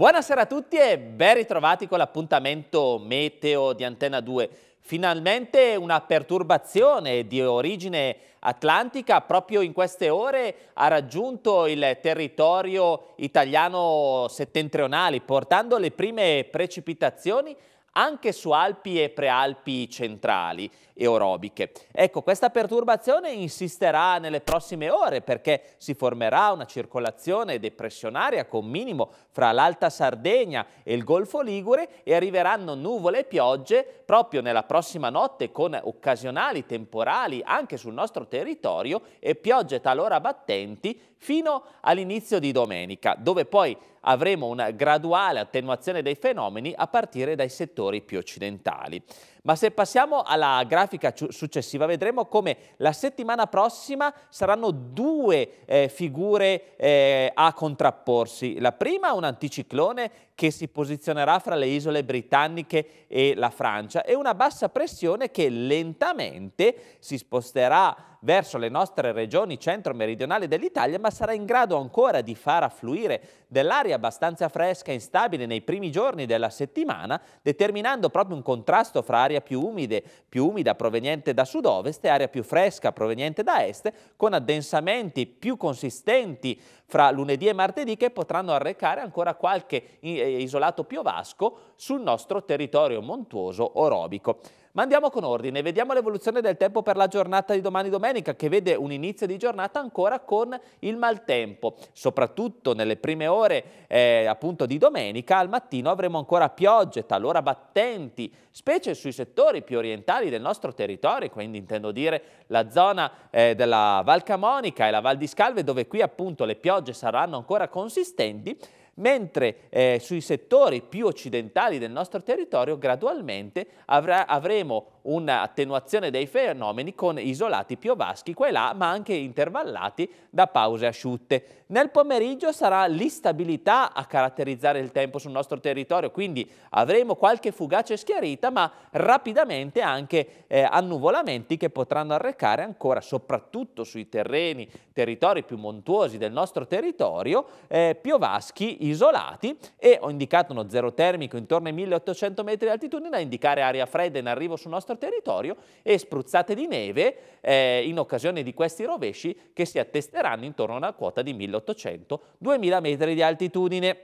Buonasera a tutti e ben ritrovati con l'appuntamento meteo di Antena 2. Finalmente una perturbazione di origine atlantica proprio in queste ore ha raggiunto il territorio italiano settentrionale portando le prime precipitazioni anche su Alpi e Prealpi centrali aerobiche. Ecco, questa perturbazione insisterà nelle prossime ore perché si formerà una circolazione depressionaria con minimo fra l'Alta Sardegna e il Golfo Ligure e arriveranno nuvole e piogge proprio nella prossima notte con occasionali temporali anche sul nostro territorio e piogge talora battenti fino all'inizio di domenica, dove poi avremo una graduale attenuazione dei fenomeni a partire dai settori più occidentali. Ma se passiamo alla grafica grafica successiva vedremo come la settimana prossima saranno due eh, figure eh, a contrapporsi. La prima un anticiclone che si posizionerà fra le isole britanniche e la Francia e una bassa pressione che lentamente si sposterà verso le nostre regioni centro-meridionali dell'Italia, ma sarà in grado ancora di far affluire dell'aria abbastanza fresca e instabile nei primi giorni della settimana, determinando proprio un contrasto fra aria più, umide, più umida proveniente da sud-ovest e aria più fresca proveniente da est, con addensamenti più consistenti fra lunedì e martedì che potranno arrecare ancora qualche eh, isolato piovasco sul nostro territorio montuoso orobico. Ma andiamo con ordine, vediamo l'evoluzione del tempo per la giornata di domani domenica che vede un inizio di giornata ancora con il maltempo, soprattutto nelle prime ore eh, appunto di domenica, al mattino avremo ancora piogge, talora battenti, specie sui settori più orientali del nostro territorio, quindi intendo dire la zona eh, della Val Camonica e la Val di Scalve dove qui appunto le piogge saranno ancora consistenti, mentre eh, sui settori più occidentali del nostro territorio gradualmente avrà, avremo un'attenuazione dei fenomeni con isolati piovaschi qua e là, ma anche intervallati da pause asciutte. Nel pomeriggio sarà l'instabilità a caratterizzare il tempo sul nostro territorio, quindi avremo qualche fugace schiarita, ma rapidamente anche eh, annuvolamenti che potranno arrecare ancora, soprattutto sui terreni, territori più montuosi del nostro territorio, eh, piovaschi isolati e ho indicato uno zero termico intorno ai 1800 metri di altitudine a indicare aria fredda in arrivo sul nostro nostro territorio e spruzzate di neve eh, in occasione di questi rovesci che si attesteranno intorno a una quota di 1800-2000 metri di altitudine.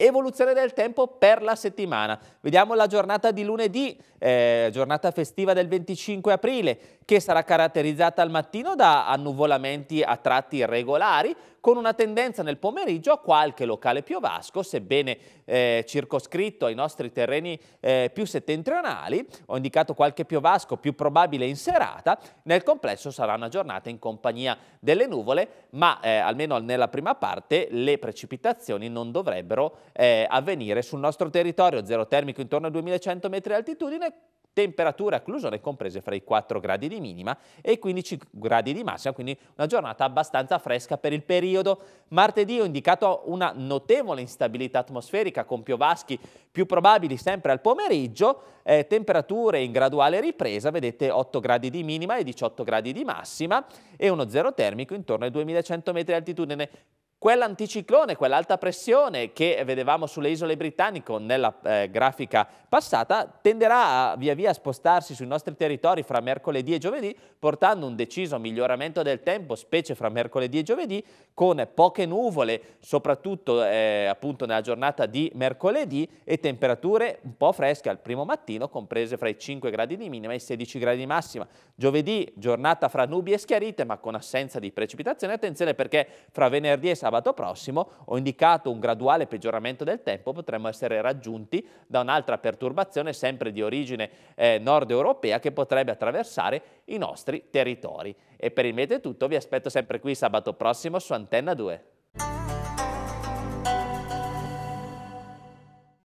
Evoluzione del tempo per la settimana. Vediamo la giornata di lunedì, eh, giornata festiva del 25 aprile, che sarà caratterizzata al mattino da annuvolamenti a tratti regolari, con una tendenza nel pomeriggio a qualche locale piovasco, sebbene eh, circoscritto ai nostri terreni eh, più settentrionali. Ho indicato qualche piovasco più probabile in serata. Nel complesso sarà una giornata in compagnia delle nuvole, ma eh, almeno nella prima parte le precipitazioni non dovrebbero eh, avvenire sul nostro territorio, zero termico intorno a 2100 metri di altitudine, temperature a Clusone comprese fra i 4 gradi di minima e i 15 gradi di massima, quindi una giornata abbastanza fresca per il periodo. Martedì ho indicato una notevole instabilità atmosferica con piovaschi più probabili sempre al pomeriggio, eh, temperature in graduale ripresa, vedete 8 gradi di minima e 18 gradi di massima e uno zero termico intorno ai 2100 metri di altitudine. Quell'anticiclone, quell'alta pressione che vedevamo sulle isole britanniche nella eh, grafica passata, tenderà a, via via a spostarsi sui nostri territori fra mercoledì e giovedì, portando un deciso miglioramento del tempo, specie fra mercoledì e giovedì, con poche nuvole, soprattutto eh, appunto nella giornata di mercoledì, e temperature un po' fresche al primo mattino, comprese fra i 5 gradi di minima e i 16 gradi di massima. Giovedì, giornata fra nubi e schiarite, ma con assenza di precipitazione. Attenzione perché fra venerdì e sabato sabato prossimo, ho indicato un graduale peggioramento del tempo, potremmo essere raggiunti da un'altra perturbazione sempre di origine eh, nord europea che potrebbe attraversare i nostri territori. E per il mese è tutto, vi aspetto sempre qui sabato prossimo su Antenna 2.